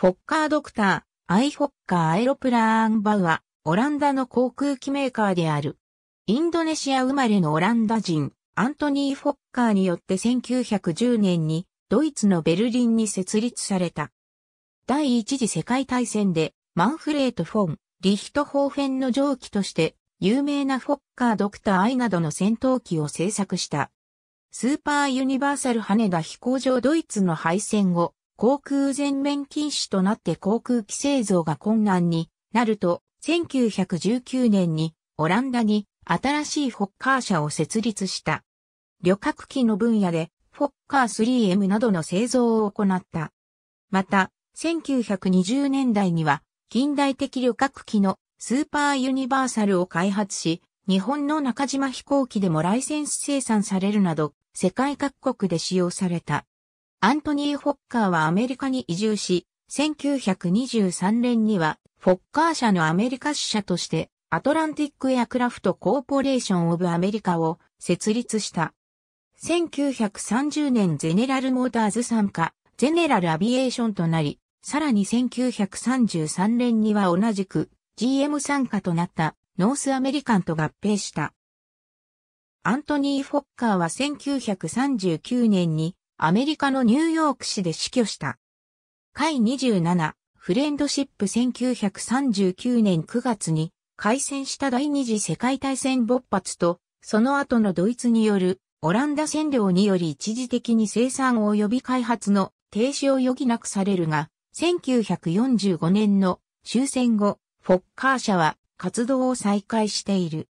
フォッカードクター、アイフォッカーアエロプラーンバウは、オランダの航空機メーカーである。インドネシア生まれのオランダ人、アントニー・フォッカーによって1910年に、ドイツのベルリンに設立された。第一次世界大戦で、マンフレート・フォン、リヒトホーフェンの蒸気として、有名なフォッカードクター・アイなどの戦闘機を製作した。スーパーユニバーサル羽田飛行場ドイツの敗戦後、航空全面禁止となって航空機製造が困難になると、1919年にオランダに新しいフォッカー社を設立した。旅客機の分野でフォッカー 3M などの製造を行った。また、1920年代には近代的旅客機のスーパーユニバーサルを開発し、日本の中島飛行機でもライセンス生産されるなど、世界各国で使用された。アントニー・フォッカーはアメリカに移住し、1923年には、フォッカー社のアメリカ支社として、アトランティックエアクラフトコーポレーション・オブ・アメリカを設立した。1930年ゼネラル・モーターズ参加、ゼネラル・アビエーションとなり、さらに1933年には同じく GM 参加となったノースアメリカンと合併した。アントニー・フォッカーは1939年にアメリカのニューヨーク市で死去した。会27フレンドシップ1939年9月に開戦した第二次世界大戦勃発と、その後のドイツによるオランダ占領により一時的に生産及び開発の停止を余儀なくされるが、1945年の終戦後、フォッカー社は活動を再開している。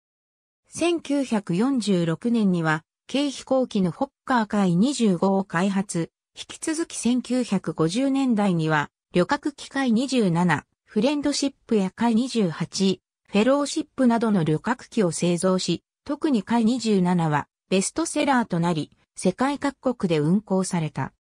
1946年には軽飛行機のホッカー海25を開発、引き続き1950年代には、旅客機会27、フレンドシップや会28、フェローシップなどの旅客機を製造し、特に会27はベストセラーとなり、世界各国で運行された。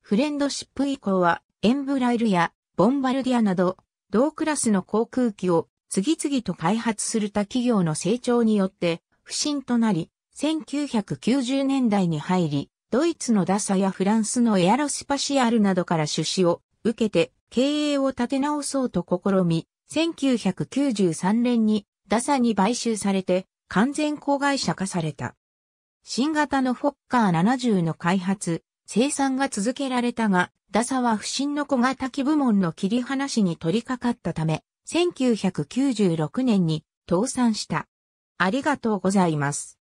フレンドシップ以降は、エンブライルやボンバルディアなど、同クラスの航空機を次々と開発する他企業の成長によって、不振となり、1990年代に入り、ドイツのダサやフランスのエアロスパシアルなどから出資を受けて経営を立て直そうと試み、1993年にダサに買収されて完全子会社化された。新型のフォッカー70の開発、生産が続けられたが、ダサは不審の小型機部門の切り離しに取り掛かったため、1996年に倒産した。ありがとうございます。